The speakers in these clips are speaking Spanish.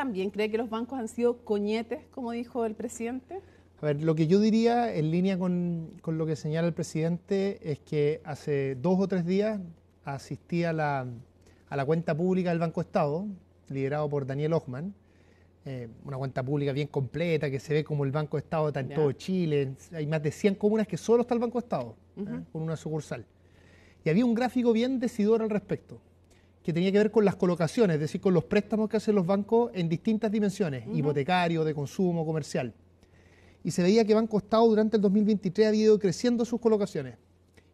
también cree que los bancos han sido coñetes, como dijo el presidente? A ver, lo que yo diría en línea con, lo que señala el presidente es que hace dos o tres días asistí a la, cuenta pública del Banco Estado, liderado por Daniel Ochman, eh, una cuenta pública bien completa, que se ve como el Banco Estado está en todo Chile, hay más de 100 comunas que solo está el Banco Estado, eh, con una sucursal. Y había un gráfico bien decidor al respecto que tenía que ver con las colocaciones, es decir, con los préstamos que hacen los bancos en distintas dimensiones, hipotecario, de consumo, comercial. Y se veía que Banco Estado durante el 2023 había ido creciendo sus colocaciones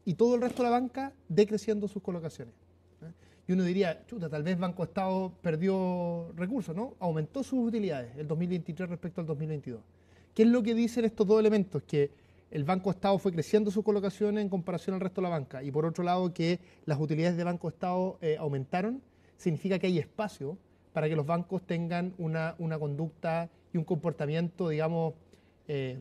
y todo el resto de la banca decreciendo sus colocaciones. ¿eh? Y uno diría, chuta, tal vez Banco Estado perdió recursos, ¿no? Aumentó sus utilidades el 2023 respecto al 2022. ¿Qué es lo que dicen estos dos elementos? Que el Banco Estado fue creciendo sus colocaciones en comparación al resto de la banca y por otro lado que las utilidades de Banco Estado eh, aumentaron, significa que hay espacio para que los bancos tengan una, conducta y un comportamiento, digamos, eh,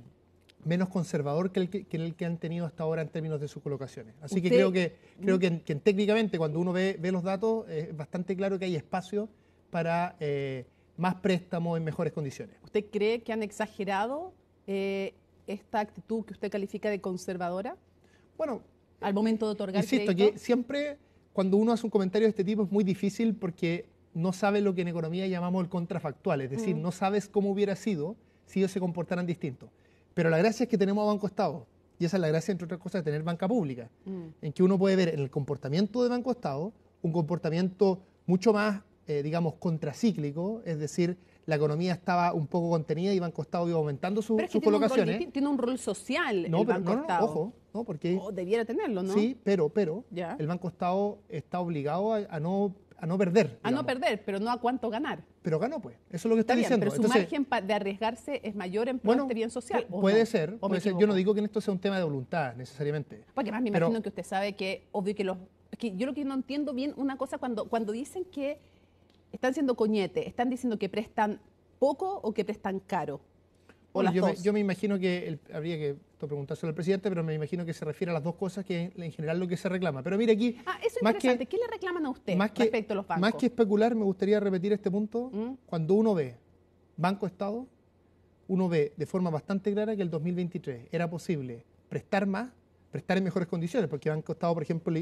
menos conservador que el que, han tenido hasta ahora en términos de sus colocaciones. Así que creo que, creo mm. que, técnicamente cuando uno ve, ve los datos es bastante claro que hay espacio para eh, más préstamos en mejores condiciones. ¿Usted cree que han exagerado? esta actitud que usted califica de conservadora? Bueno, al momento de otorgar insisto crédito? que siempre cuando uno hace un comentario de este tipo es muy difícil porque no sabe lo que en economía llamamos el contrafactual, es decir, mm. no sabes cómo hubiera sido si ellos se comportaran distinto. Pero la gracia es que tenemos a Banco Estado, y esa es la gracia, entre otras cosas, de tener banca pública, mm. en que uno puede ver en el comportamiento de Banco Estado un comportamiento mucho más, eh, digamos, contracíclico, es decir, la economía estaba un poco contenida y Banco Estado iba aumentando su, pero sus tiene colocaciones. Un rol, tiene un rol social no, el Banco no, no, Ojo, no, porque... O debiera tenerlo, ¿no? Sí, pero, pero el Banco Estado está obligado a, no a no perder. A no perder, pero no a cuánto ganar. Pero ganó, pues. Eso es lo que está, diciendo. Pero su margen de arriesgarse es mayor en parte bien social. Puede ser, puede ser. Yo no digo que esto sea un tema de voluntad, necesariamente. Porque más me imagino que usted sabe que, obvio que los. Que yo lo que no entiendo bien una cosa cuando, cuando dicen que están siendo coñete, están diciendo que prestan poco o que prestan caro. yo, Me, imagino que habría que preguntárselo al presidente, pero me imagino que se refiere a las dos cosas que en general lo que se reclama. Pero mire aquí. Ah, eso más interesante. ¿Qué le reclaman a usted respecto a los bancos? Más que especular, me gustaría repetir este punto. Mm. Cuando uno ve Banco Estado, uno ve de forma bastante clara que el 2023 era posible prestar más, prestar en mejores condiciones, porque Banco Estado, por ejemplo,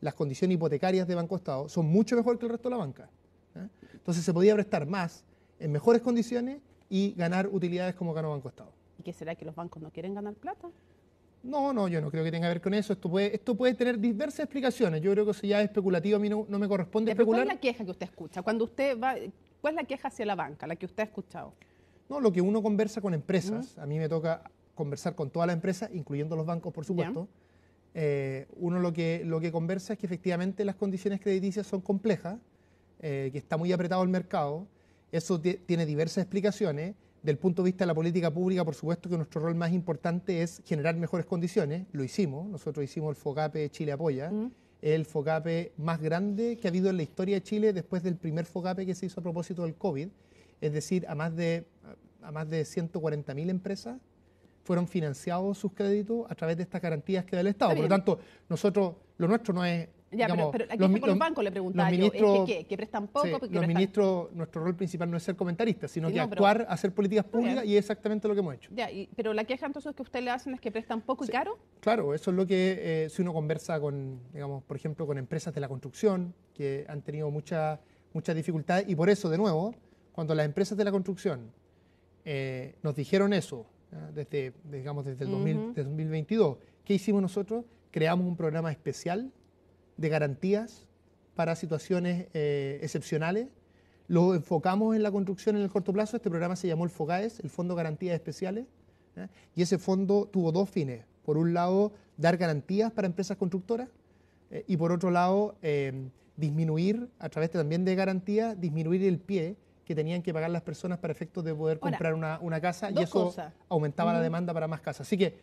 las condiciones hipotecarias de Banco Estado son mucho mejor que el resto de la banca. Entonces se podía prestar más en mejores condiciones y ganar utilidades como ganó Banco Estado. ¿Y qué será que los bancos no quieren ganar plata? No, no, yo no creo que tenga que ver con eso. Esto puede, esto puede tener diversas explicaciones. Yo creo que eso ya es especulativo, a mí no, me corresponde especular. ¿Cuál es la queja que usted escucha? Cuando usted va, ¿Cuál es la queja hacia la banca, la que usted ha escuchado? No, lo que uno conversa con empresas, a mí me toca conversar con todas las empresas, incluyendo los bancos, por supuesto. Eh, uno lo que, lo que conversa es que efectivamente las condiciones crediticias son complejas eh, que está muy apretado el mercado. Eso tiene diversas explicaciones. Del punto de vista de la política pública, por supuesto que nuestro rol más importante es generar mejores condiciones. Lo hicimos, nosotros hicimos el Fogape Chile Apoya, mm. el Fogape más grande que ha habido en la historia de Chile después del primer Fogape que se hizo a propósito del COVID, es decir, a más de, a más de 140.000 empresas fueron financiados sus créditos a través de estas garantías que da el Estado. Por lo tanto, nosotros, lo nuestro no es ya, pero, aquí los, los, bancos le preguntaba yo, ¿es que, que prestan poco? los ministros, nuestro rol principal no es ser comentaristas, sino que actuar, hacer políticas públicas y es exactamente lo que hemos hecho. Ya, pero la queja entonces que usted le hacen es que prestan poco y caro. Claro, eso es lo que eh, si uno conversa con, digamos, por ejemplo, con empresas de la construcción que han tenido muchas mucha dificultades y por eso, de nuevo, cuando las empresas de la construcción eh, nos dijeron eso, desde, digamos, desde el 2022, ¿qué hicimos nosotros? Creamos un programa especial de garantías para situaciones eh, excepcionales. Lo enfocamos en la construcción en el corto plazo. Este programa se llamó el FOGAES, el Fondo de Garantías Especiales. Y ese fondo tuvo dos fines. Por un lado, dar garantías para empresas constructoras eh, y por otro lado, eh, disminuir, a través también de garantías, disminuir el pie que tenían que pagar las personas para efectos de poder comprar una, casa y eso aumentaba la demanda para más casas. Así que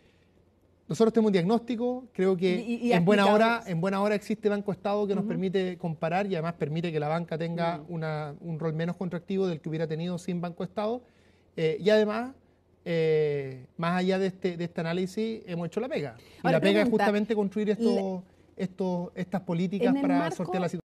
nosotros tenemos un diagnóstico, creo que en, buena hora, en buena hora existe Banco Estado que nos permite comparar y además permite que la banca tenga un rol menos contractivo del que hubiera tenido sin Banco Estado. Eh, y además, eh, más allá este, de este, análisis, hemos hecho la pega. y la pega es justamente construir estos, estas políticas para sortear la situación.